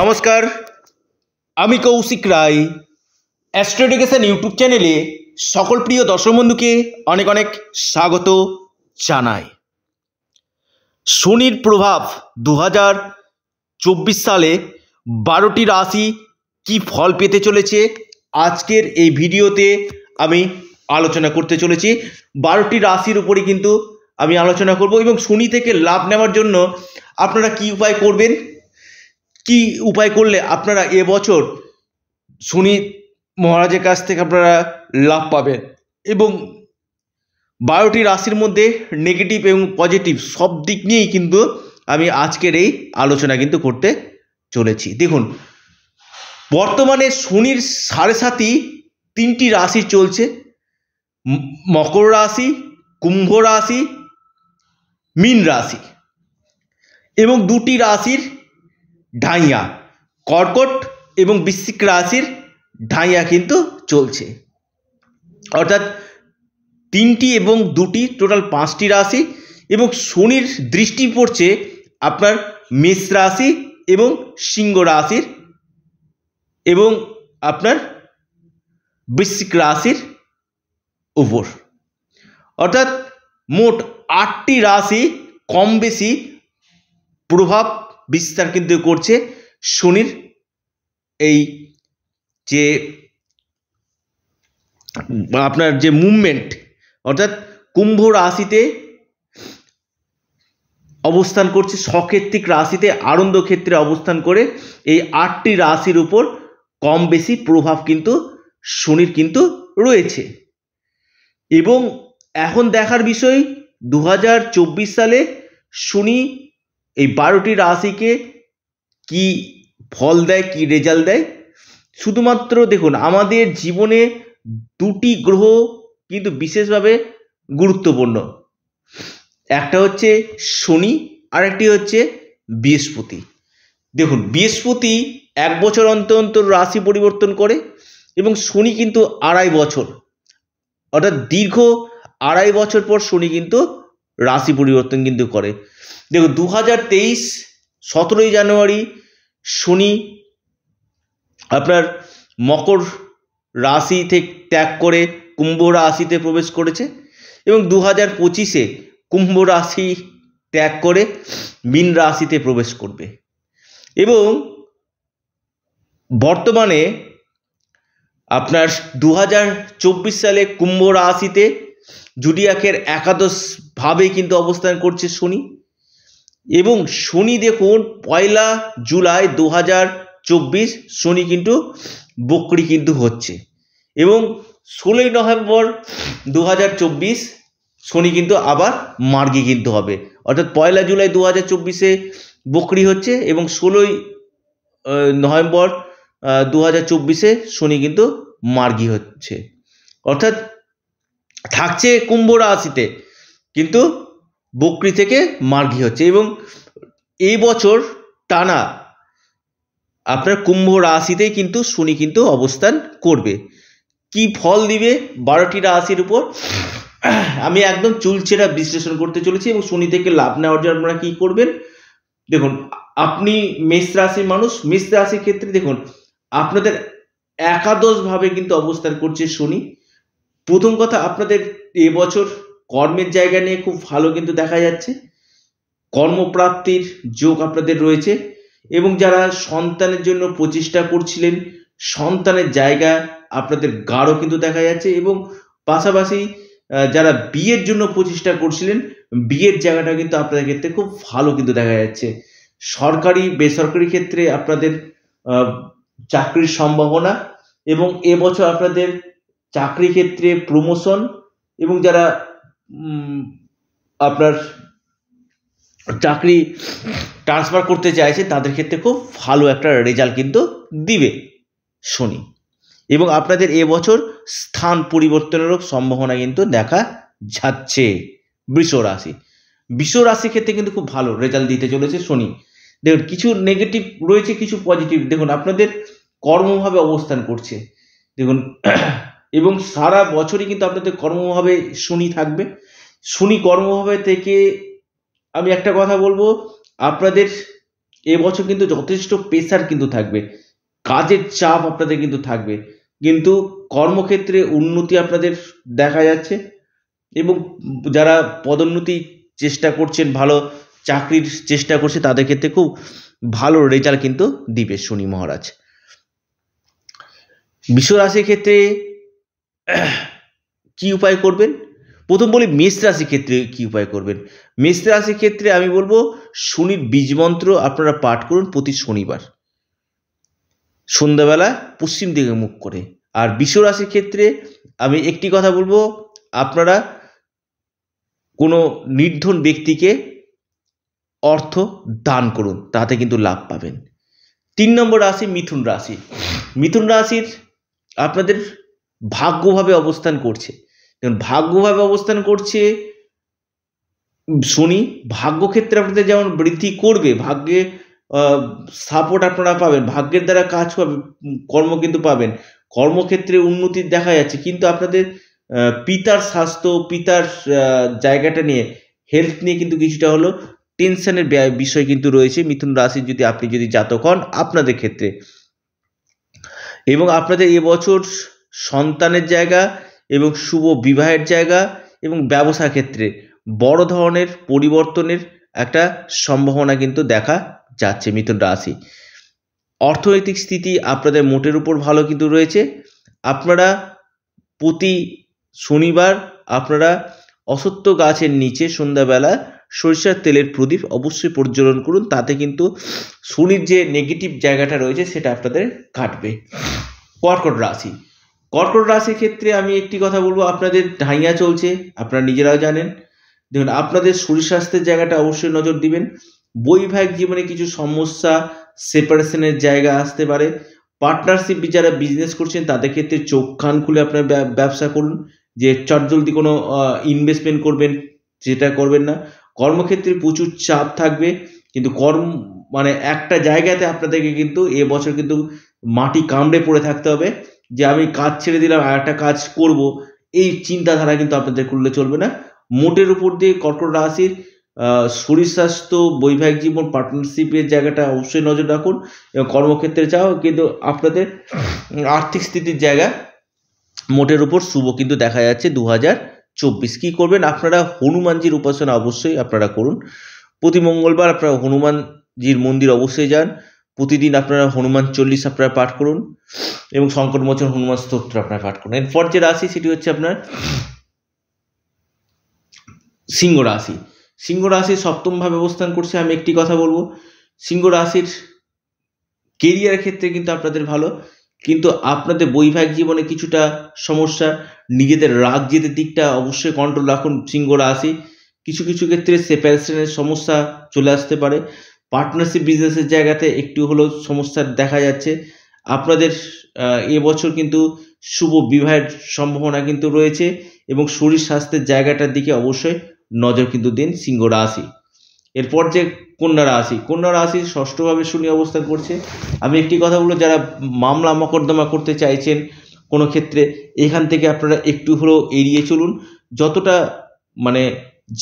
নমস্কার আমি কৌশিক রায় astro YouTube চ্যানেলে সকল প্রিয় দর্শক বন্ধুকে অনেক অনেক স্বাগত জানাই শনির প্রভাব দু সালে বারোটি রাশি কি ফল পেতে চলেছে আজকের এই ভিডিওতে আমি আলোচনা করতে চলেছি বারোটি রাশির উপরে কিন্তু আমি আলোচনা করব এবং শনি থেকে লাভ নেওয়ার জন্য আপনারা কি উপায় করবেন কি উপায় করলে আপনারা এবছর শনি মহারাজের কাছ থেকে আপনারা লাভ পাবেন এবং বারোটি রাশির মধ্যে নেগেটিভ এবং পজিটিভ সব দিক নিয়েই কিন্তু আমি আজকের এই আলোচনা কিন্তু করতে চলেছি দেখুন বর্তমানে শনির সাড়ে সাথী তিনটি রাশি চলছে মকর রাশি কুম্ভ রাশি মীন রাশি এবং দুটি রাশির ঢাইয়া কর্কট এবং বৃশ্চিক রাশির ঢাইয়া কিন্তু চলছে অর্থাৎ তিনটি এবং দুটি টোটাল পাঁচটি রাশি এবং শনির দৃষ্টি পড়ছে আপনার মেষ রাশি এবং সিংহ রাশির এবং আপনার বৃশ্চিক রাশির উপর অর্থাৎ মোট আটটি রাশি কম বেশি প্রভাব বিস্তার কিন্তু করছে শনির এই যে আপনার যে মুভমেন্ট অর্থাৎ কুম্ভ রাশিতে অবস্থান করছে সক্ষেত্রিক রাশিতে আনন্দ ক্ষেত্রে অবস্থান করে এই আটটি রাশির উপর কম বেশি প্রভাব কিন্তু শনির কিন্তু রয়েছে এবং এখন দেখার বিষয় দু সালে শনি এই বারোটি রাশিকে কি ফল দেয় কি রেজাল্ট দেয় শুধুমাত্র দেখুন আমাদের জীবনে দুটি গ্রহ কিন্তু বিশেষভাবে গুরুত্বপূর্ণ একটা হচ্ছে শনি আর একটি হচ্ছে বৃহস্পতি দেখুন বৃহস্পতি এক বছর অন্তর অন্তর রাশি পরিবর্তন করে এবং শনি কিন্তু আড়াই বছর অর্থাৎ দীর্ঘ আড়াই বছর পর শনি কিন্তু রাশি পরিবর্তন কিন্তু করে দেখো দু হাজার তেইশ সতেরোই জানুয়ারি শনি আপনার মকর রাশি থেকে ত্যাগ করে কুম্ভ রাশিতে প্রবেশ করেছে এবং দু হাজার পঁচিশে কুম্ভ রাশি ত্যাগ করে মিন রাশিতে প্রবেশ করবে এবং বর্তমানে আপনার দু হাজার চব্বিশ সালে কুম্ভ রাশিতে জুডিয়াকের একাদশ ভাবে কিন্তু অবস্থান করছে শনি এবং শনি দেখুন পয়লা জুলাই দু হাজার চব্বিশ শনি কিন্তু বকরি কিন্তু হচ্ছে এবং ষোলোই নভেম্বর দু হাজার চব্বিশ শনি কিন্তু আবার মার্গি কিন্তু হবে অর্থাৎ পয়লা জুলাই দু হাজার চব্বিশে বকরি হচ্ছে এবং ষোলোই নভেম্বর দু হাজার চব্বিশে শনি কিন্তু মার্গি হচ্ছে অর্থাৎ থাকছে কুম্ভ রাশিতে কিন্তু বকরি থেকে মার্ঘি হচ্ছে এবং এই বছর টানা আপনার কুম্ভ রাশিতেই কিন্তু শনি কিন্তু অবস্থান করবে কি ফল দিবে বারোটি রাশির উপর আমি একদম চুলছেরা বিশ্লেষণ করতে চলেছি এবং শনি থেকে লাভ নেওয়ার জন্য আপনারা কী করবেন দেখুন আপনি মেষ রাশির মানুষ মেষ রাশির ক্ষেত্রে দেখুন আপনাদের একাদশভাবে কিন্তু অবস্থান করছে শনি প্রথম কথা আপনাদের এবছর কর্মের জায়গা নিয়ে খুব ভালো কিন্তু দেখা যাচ্ছে কর্মপ্রাপ্তির যোগ আপনাদের রয়েছে এবং যারা সন্তানের জন্য প্রচেষ্টা করছিলেন সন্তানের জায়গা আপনাদের গাঢ় কিন্তু দেখা যাচ্ছে এবং পাশাপাশি যারা বিয়ের জন্য প্রচেষ্টা করছিলেন বিয়ের জায়গাটা কিন্তু আপনাদের ক্ষেত্রে খুব ভালো কিন্তু দেখা যাচ্ছে সরকারি বেসরকারি ক্ষেত্রে আপনাদের চাকরির সম্ভাবনা এবং এবছর আপনাদের চাকরি ক্ষেত্রে প্রমোশন এবং যারা আপনার চাকরি ট্রান্সফার করতে চাইছে তাদের ক্ষেত্রে খুব ভালো একটা রেজাল্ট কিন্তু দিবে শনি এবং আপনাদের এবছর স্থান পরিবর্তনেরও সম্ভাবনা কিন্তু দেখা যাচ্ছে বৃষ রাশি বৃষ রাশির ক্ষেত্রে কিন্তু খুব ভালো রেজাল্ট দিতে চলেছে শনি দেখুন কিছু নেগেটিভ রয়েছে কিছু পজিটিভ দেখুন আপনাদের কর্মভাবে অবস্থান করছে দেখুন এবং সারা বছরই কিন্তু আপনাদের কর্মভাবে শনি থাকবে শনি কর্মভাবে থেকে আমি একটা কথা বলবো আপনাদের এবছর কিন্তু যথেষ্ট প্রেশার কিন্তু থাকবে কাজের চাপ আপনাদের কিন্তু থাকবে কিন্তু কর্মক্ষেত্রে উন্নতি আপনাদের দেখা যাচ্ছে এবং যারা পদোন্নতি চেষ্টা করছেন ভালো চাকরির চেষ্টা করছে তাদের ক্ষেত্রে খুব ভালো রেজাল্ট কিন্তু দিবে শনি মহারাজ বিশ্বরাশির ক্ষেত্রে কী উপায় করবেন প্রথম বলি মেষ রাশির ক্ষেত্রে কী উপায় করবেন মেষ রাশির ক্ষেত্রে আমি বলবো শনির বীজমন্ত্র আপনারা পাঠ করুন প্রতি শনিবার সন্ধ্যাবেলা পশ্চিম দিকে মুখ করে আর বিশ্ব রাশির ক্ষেত্রে আমি একটি কথা বলবো আপনারা কোনো নির্ধন ব্যক্তিকে অর্থ দান করুন তাতে কিন্তু লাভ পাবেন তিন নম্বর রাশি মিথুন রাশি মিথুন রাশির আপনাদের ভাগ্যভাবে অবস্থান করছে যেমন ভাগ্যভাবে অবস্থান করছে শনি ভাগ্যক্ষেত্রে আপনাদের যেমন বৃদ্ধি করবে ভাগ্যে সাপোর্ট আপনারা পাবেন ভাগ্যের দ্বারা কাজ পাবে কর্ম কিন্তু পাবেন কর্মক্ষেত্রে উন্নতি দেখা যাচ্ছে কিন্তু আপনাদের পিতার স্বাস্থ্য পিতার জায়গাটা নিয়ে হেলথ নিয়ে কিন্তু কিছুটা হলো টেনশনের বিষয় কিন্তু রয়েছে মিথুন রাশির যদি আপনি যদি জাতক হন আপনাদের ক্ষেত্রে এবং আপনাদের এবছর সন্তানের জায়গা এবং শুভ বিবাহের জায়গা এবং ব্যবসা ক্ষেত্রে বড় ধরনের পরিবর্তনের একটা সম্ভাবনা কিন্তু দেখা যাচ্ছে মিথুন রাশি অর্থনৈতিক স্থিতি আপনাদের মোটের উপর ভালো কিন্তু রয়েছে আপনারা প্রতি শনিবার আপনারা অসত্য গাছের নিচে সন্ধ্যাবেলা সরিষার তেলের প্রদীপ অবশ্যই প্রজ্বলন করুন তাতে কিন্তু শনির যে নেগেটিভ জায়গাটা রয়েছে সেটা আপনাদের কাটবে কর্কট রাশি কর্কট রাশির ক্ষেত্রে আমি একটি কথা বলবো আপনাদের ঢাইয়া চলছে আপনারা নিজেরাও জানেন দেখুন আপনাদের শরীর স্বাস্থ্যের জায়গাটা অবশ্যই নজর দিবেন বৈবাহিক জীবনে কিছু সমস্যা সেপারেশনের জায়গা আসতে পারে পার্টনারশিপ যারা বিজনেস করছেন তাদের ক্ষেত্রে চোখ খান খুলে আপনার ব্যবসা করুন যে চটজলদি কোনো ইনভেস্টমেন্ট করবেন যেটা করবেন না কর্মক্ষেত্রে প্রচুর চাপ থাকবে কিন্তু কর্ম মানে একটা জায়গাতে আপনাদেরকে কিন্তু এবছর কিন্তু মাটি কামড়ে পড়ে থাকতে হবে যে আমি কাজ ছেড়ে দিলাম আর একটা কাজ করব এই চিন্তাধারা কিন্তু আপনাদের করলে চলবে না মোটের উপর দিয়ে কর্কট রাশির শরীর স্বাস্থ্য বৈবাহিক জীবন পার্টনারশিপের জায়গাটা অবশ্যই নজর রাখুন এবং কর্মক্ষেত্রে চাও কিন্তু আপনাদের আর্থিক স্থিতির জায়গা মোটের উপর শুভ কিন্তু দেখা যাচ্ছে দু হাজার চব্বিশ কী করবেন আপনারা হনুমানজির উপাসনা অবশ্যই আপনারা করুন প্রতি মঙ্গলবার আপনারা হনুমানজির মন্দির অবশ্যই যান প্রতিদিন আপনারা হনুমান চল্লিশ আপনারা পাঠ করুন এবং সংকটমোচন হনুমান স্তোত্র আপনারা পাঠ করুন এরপর যে রাশি সেটি হচ্ছে আপনার সিংহ রাশি সিংহ রাশির সপ্তমভাবে অবস্থান করছে আমি একটি কথা বলবো সিংহ রাশির কেরিয়ার ক্ষেত্রে কিন্তু আপনাদের ভালো কিন্তু আপনাদের বৈবাহিক জীবনে কিছুটা সমস্যা নিজেদের রাগ যেতে দিকটা অবশ্যই কন্ট্রোল রাখুন সিংহ রাশি কিছু কিছু ক্ষেত্রে সেপারেশনের সমস্যা চলে আসতে পারে পার্টনারশিপ বিজনেসের জায়গাতে একটু হলেও সমস্যা দেখা যাচ্ছে আপনাদের এবছর কিন্তু শুভ বিবাহের সম্ভাবনা কিন্তু রয়েছে এবং শরীর স্বাস্থ্যের জায়গাটার দিকে অবশ্যই নজর কিন্তু দিন সিংহ রাশি এরপর যে কন্যা রাশি কন্যা রাশি ষষ্ঠভাবে শুনি অবস্থান করছে আমি একটি কথা বলবো যারা মামলা মকদ্দমা করতে চাইছেন কোনো ক্ষেত্রে এখান থেকে আপনারা একটু হলেও এড়িয়ে চলুন যতটা মানে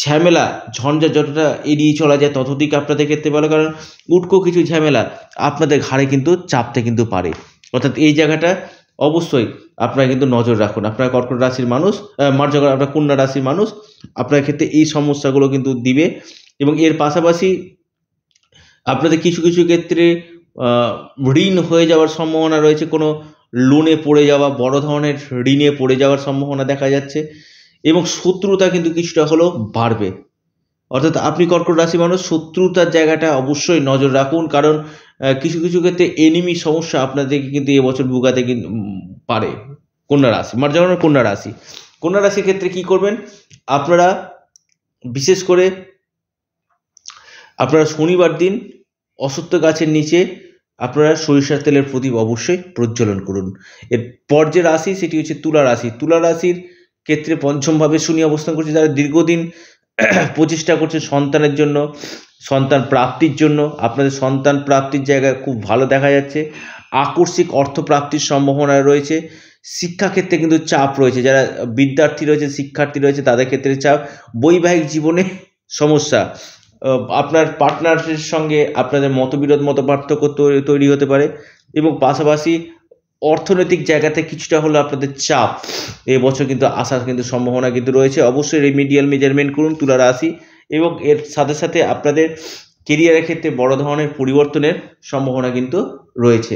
ঝামেলা ঝঞ্ঝা যতটা এড়িয়ে চলা যায় ততদিক আপনাদের ক্ষেত্রে ভালো কারণ উটকো কিছু ঝামেলা আপনাদের ঘাড়ে কিন্তু চাপতে কিন্তু পারে অর্থাৎ এই জায়গাটা অবশ্যই আপনারা কিন্তু নজর রাখুন আপনারা কর্কট রাশির মানুষ মার্জ আপনার কন্যা রাশির মানুষ আপনার ক্ষেত্রে এই সমস্যাগুলো কিন্তু দিবে এবং এর পাশাপাশি আপনাদের কিছু কিছু ক্ষেত্রে ঋণ হয়ে যাওয়ার সম্ভাবনা রয়েছে কোনো লোনে পড়ে যাওয়া বড় ধরনের ঋণে পড়ে যাওয়ার সম্ভাবনা দেখা যাচ্ছে এবং শত্রুতা কিন্তু কিছুটা হলেও বাড়বে অর্থাৎ আপনি কর্কট রাশি মানুষ শত্রুতার জায়গাটা অবশ্যই নজর রাখুন কারণ কিছু কিছু ক্ষেত্রে এনিমি সমস্যা আপনাদেরকে কিন্তু এবছর ভুগাতে কিন্তু পারে কন্যা রাশি মানে যেমন কন্যা রাশি কন্যা রাশির ক্ষেত্রে কি করবেন আপনারা বিশেষ করে আপনারা শনিবার দিন অসত্য গাছের নিচে আপনারা সরিষার তেলের প্রদীপ অবশ্যই প্রজ্বলন করুন এর পর যে রাশি সেটি হচ্ছে তুলা রাশি তুলা রাশির ক্ষেত্রে পঞ্চমভাবে শুনি অবস্থান করছে যারা দীর্ঘদিন প্রচেষ্টা করছে সন্তানের জন্য সন্তান প্রাপ্তির জন্য আপনাদের সন্তান প্রাপ্তির জায়গা খুব ভালো দেখা যাচ্ছে আকস্মিক অর্থ প্রাপ্তির সম্ভাবনা রয়েছে শিক্ষাক্ষেত্রে কিন্তু চাপ রয়েছে যারা বিদ্যার্থী রয়েছে শিক্ষার্থী রয়েছে তাদের ক্ষেত্রে চাপ বৈবাহিক জীবনে সমস্যা আপনার পার্টনারের সঙ্গে আপনাদের মতবিরোধ মত পার্থক্য তৈরি হতে পারে এবং পাশাপাশি অর্থনৈতিক জায়গাতে কিছুটা হলো আপনাদের চাপ এবছর কিন্তু আসার কিন্তু সম্ভাবনা কিন্তু রয়েছে অবশ্যই রেমিডিয়াল মেজারমেন্ট করুন তুলা রাশি এবং এর সাথে সাথে আপনাদের কেরিয়ারের ক্ষেত্রে বড় ধরনের পরিবর্তনের সম্ভাবনা কিন্তু রয়েছে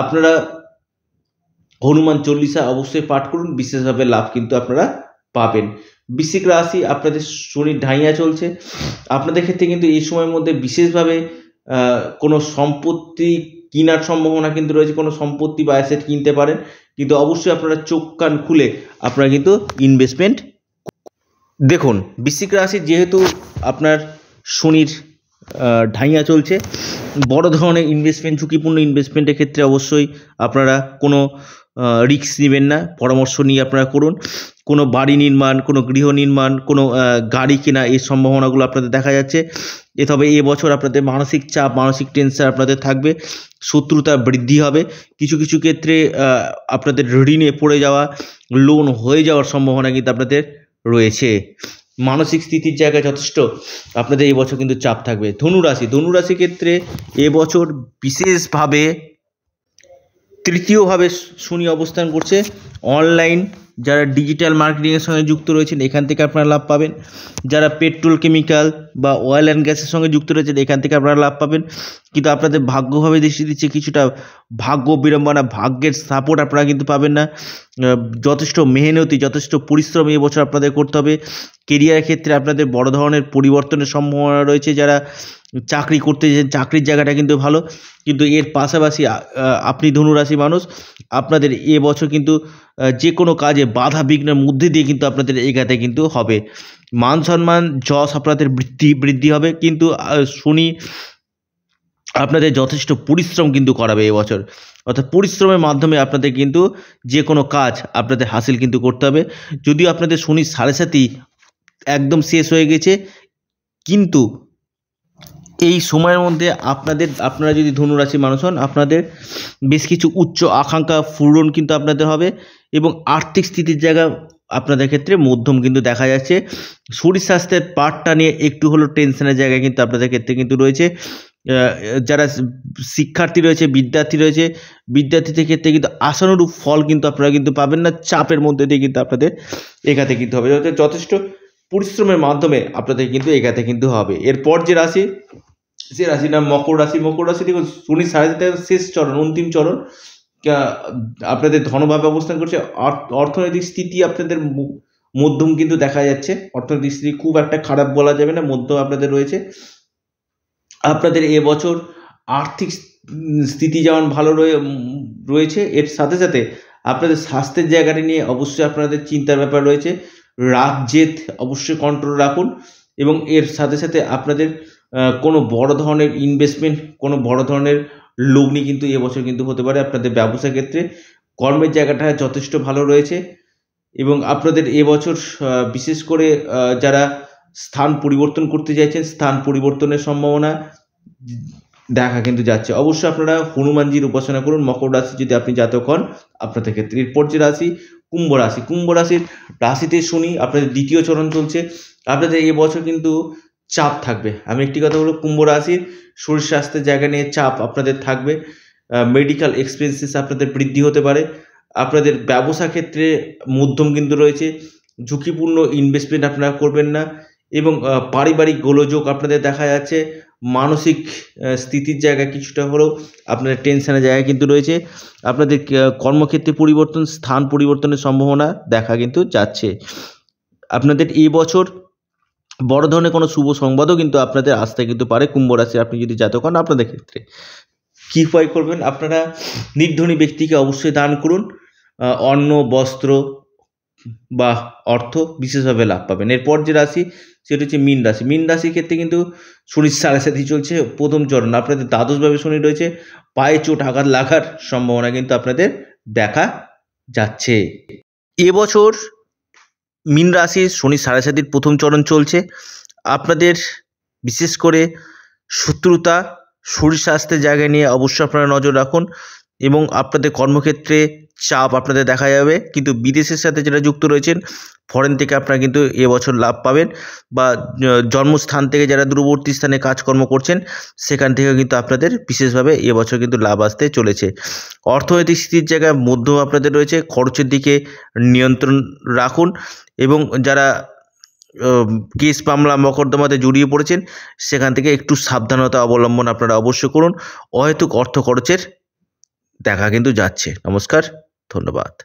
আপনারা হনুমান চল্লিশা অবশ্যই পাঠ করুন বিশেষভাবে লাভ কিন্তু আপনারা পাবেন বৃশ্চিক রাশি আপনাদের শনি ঢাইয়া চলছে আপনাদের ক্ষেত্রে কিন্তু এই সময়ের মধ্যে বিশেষভাবে কোনো সম্পত্তি কেনার সম্ভাবনা কিন্তু রয়েছে কোনো সম্পত্তি বা অ্যাসেট কিনতে পারেন কিন্তু অবশ্যই আপনারা চোখ কান খুলে আপনারা কিন্তু ইনভেস্টমেন্ট দেখুন বৃশ্চিক রাশি যেহেতু আপনার শনির ঢাইয়া চলছে বড় ধরনের ইনভেস্টমেন্ট ঝুঁকিপূর্ণ ইনভেস্টমেন্টের ক্ষেত্রে অবশ্যই আপনারা কোনো রিক্স নেবেন না পরামর্শ নিয়ে আপনারা করুন কোনো বাড়ি নির্মাণ কোনো গৃহ নির্মাণ কোনো গাড়ি কেনা এই সম্ভাবনাগুলো আপনাদের দেখা যাচ্ছে এ তবে এবছর আপনাদের মানসিক চাপ মানসিক টেনশন আপনাদের থাকবে শত্রুতা বৃদ্ধি হবে কিছু কিছু ক্ষেত্রে আপনাদের ঋণে পড়ে যাওয়া লোন হয়ে যাওয়ার সম্ভাবনা কিন্তু আপনাদের রয়েছে মানসিক স্থিতির জায়গায় যথেষ্ট আপনাদের এবছর কিন্তু চাপ থাকবে ধনুরাশি ধনুরাশি ক্ষেত্রে এবছর বিশেষভাবে তৃতীয়ভাবে শুনি অবস্থান করছে অনলাইন যারা ডিজিটাল মার্কেটিংয়ের সঙ্গে যুক্ত রয়েছেন এখান থেকে আপনারা লাভ পাবেন যারা পেট্রোল কেমিক্যাল বা অয়েল অ্যান্ড গ্যাসের সঙ্গে যুক্ত রয়েছেন এখান থেকে আপনারা লাভ পাবেন কিন্তু আপনাদের ভাগ্যভাবে দেখিয়ে দিচ্ছে কিছুটা ভাগ্য বিড়ম্বনা ভাগ্যের সাপোর্ট আপনারা কিন্তু পাবেন না যথেষ্ট মেহনতি যথেষ্ট পরিশ্রম এ বছর আপনাদের করতে হবে কেরিয়ারের ক্ষেত্রে আপনাদের বড় ধরনের পরিবর্তনের সম্ভাবনা রয়েছে যারা চাকরি করতে চাকরির জায়গাটা কিন্তু ভালো কিন্তু এর পাশাপাশি আপনি ধনুরাশি মানুষ আপনাদের এ বছর কিন্তু যে কোনো কাজে বাধা বিঘ্নের মধ্যে দিয়ে কিন্তু আপনাদের এগাতে কিন্তু হবে মান সম্মান যশ আপনাদের বৃদ্ধি বৃদ্ধি হবে কিন্তু শুনি আপনাদের যথেষ্ট পরিশ্রম কিন্তু করাবে এবছর অর্থাৎ পরিশ্রমের মাধ্যমে আপনাদের কিন্তু যে কোনো কাজ আপনাদের হাসিল কিন্তু করতে হবে যদিও আপনাদের শনি সাড়ে সাতই একদম শেষ হয়ে গেছে কিন্তু এই সময়ের মধ্যে আপনাদের আপনারা যদি ধনুরাশি মানুষ হন আপনাদের বেশ কিছু উচ্চ আকাঙ্ক্ষা পূরণ কিন্তু আপনাদের হবে এবং আর্থিক স্থিতির জায়গা আপনাদের ক্ষেত্রে মধ্যম কিন্তু দেখা যাচ্ছে শরীর স্বাস্থ্যের পার্টটা নিয়ে একটু হলো টেনশনের জায়গা কিন্তু আপনাদের ক্ষেত্রে কিন্তু রয়েছে যারা শিক্ষার্থী রয়েছে বিদ্যার্থী রয়েছে বিদ্যার্থীদের ক্ষেত্রে কিন্তু আশানুরূপ ফল কিন্তু আপনারা কিন্তু পাবেন না চাপের মধ্যে দিয়ে কিন্তু আপনাদের এগাতে কিন্তু হবে যথেষ্ট পরিশ্রমের মাধ্যমে আপনাদের কিন্তু এগাতে কিন্তু হবে এরপর যে রাশি সে রাশি নাম মকর রাশি মকর রাশি দেখুন শনি সাড়ে শেষ চরণ অন্তিম চরণ আপনাদের ধনভাবে অবস্থান করছে অর্থনৈতিক স্থিতি আপনাদের মধ্যম কিন্তু দেখা যাচ্ছে অর্থনৈতিক স্থিতি খুব একটা খারাপ বলা যাবে না মধ্যম আপনাদের রয়েছে আপনাদের এবছর আর্থিক স্থিতি যেমন ভালো রয়েছে এর সাথে সাথে আপনাদের স্বাস্থ্যের জায়গাটি নিয়ে অবশ্যই আপনাদের চিন্তার ব্যাপার রয়েছে রাগ জেদ অবশ্যই কন্ট্রোল রাখুন এবং এর সাথে সাথে আপনাদের কোনো বড় ধরনের ইনভেস্টমেন্ট কোনো বড় ধরনের লগ্নি কিন্তু এবছর কিন্তু হতে পারে আপনাদের ব্যবসা ক্ষেত্রে কর্মের জায়গাটা যথেষ্ট ভালো রয়েছে এবং আপনাদের এবছর বিশেষ করে যারা স্থান পরিবর্তন করতে চাইছেন স্থান পরিবর্তনের সম্ভাবনা দেখা কিন্তু যাচ্ছে অবশ্যই আপনারা হনুমানজির উপাসনা করুন মকর রাশি যদি আপনি জাতক হন আপনাদের ক্ষেত্রে এরপর যে রাশি কুম্ভ রাশি কুম্ভ রাশির রাশিতে শনি আপনাদের দ্বিতীয় চরণ চলছে আপনাদের এবছর কিন্তু চাপ থাকবে আমি একটি কথা বলবো কুম্ভ রাশির শরীর স্বাস্থ্যের জায়গা নিয়ে চাপ আপনাদের থাকবে মেডিকেল এক্সপেন্সেস আপনাদের বৃদ্ধি হতে পারে আপনাদের ব্যবসা ক্ষেত্রে মধ্যম কিন্তু রয়েছে ঝুঁকিপূর্ণ ইনভেস্টমেন্ট আপনারা করবেন না এবং পারিবারিক গোলযোগ আপনাদের দেখা যাচ্ছে মানসিক স্থিতির জায়গা কিছুটা হলেও আপনাদের টেনশনের জায়গা কিন্তু রয়েছে আপনাদের কর্মক্ষেত্রে পরিবর্তন স্থান পরিবর্তনের সম্ভাবনা দেখা কিন্তু যাচ্ছে আপনাদের এই বছর বড় ধরনের কোনো শুভ সংবাদও কিন্তু আপনাদের আসতে কিন্তু পারে কুম্ভ রাশি আপনি যদি জাতক হন আপনাদের ক্ষেত্রে কী উপায় করবেন আপনারা নির্ধনী ব্যক্তিকে অবশ্যই দান করুন অন্ন বস্ত্র বা অর্থ বিশেষভাবে লাভ পাবেন এরপর যে রাশি সেটা হচ্ছে মীন রাশি মীন রাশির ক্ষেত্রে কিন্তু শনির সাথে চলছে প্রথম চরণ আপনাদের দ্বাদশভাবে শনি রয়েছে পায়ে চোট আঘাত লাগার সম্ভাবনা কিন্তু আপনাদের দেখা যাচ্ছে এবছর মীন রাশির শনি সাড়ে সাতির প্রথম চরণ চলছে আপনাদের বিশেষ করে শত্রুতা শরীর স্বাস্থ্যের জায়গায় নিয়ে অবশ্যই আপনারা নজর রাখুন এবং আপনাদের কর্মক্ষেত্রে চাপ আপনাদের দেখা যাবে কিন্তু বিদেশের সাথে যেটা যুক্ত রয়েছেন ফরেন থেকে আপনারা কিন্তু এবছর লাভ পাবেন বা জন্মস্থান থেকে যারা দূরবর্তী স্থানে কাজকর্ম করছেন সেখান থেকেও কিন্তু আপনাদের বিশেষভাবে এবছর কিন্তু লাভ আসতে চলেছে অর্থনৈতিক স্থিতির জায়গায় মধ্যম আপনাদের রয়েছে খরচের দিকে নিয়ন্ত্রণ রাখুন এবং যারা কেস মামলা মকদ্দমাতে জড়িয়ে পড়েছেন সেখান থেকে একটু সাবধানতা অবলম্বন আপনারা অবশ্যই করুন অহেতুক অর্থ খরচের দেখা কিন্তু যাচ্ছে নমস্কার ধন্যবাদ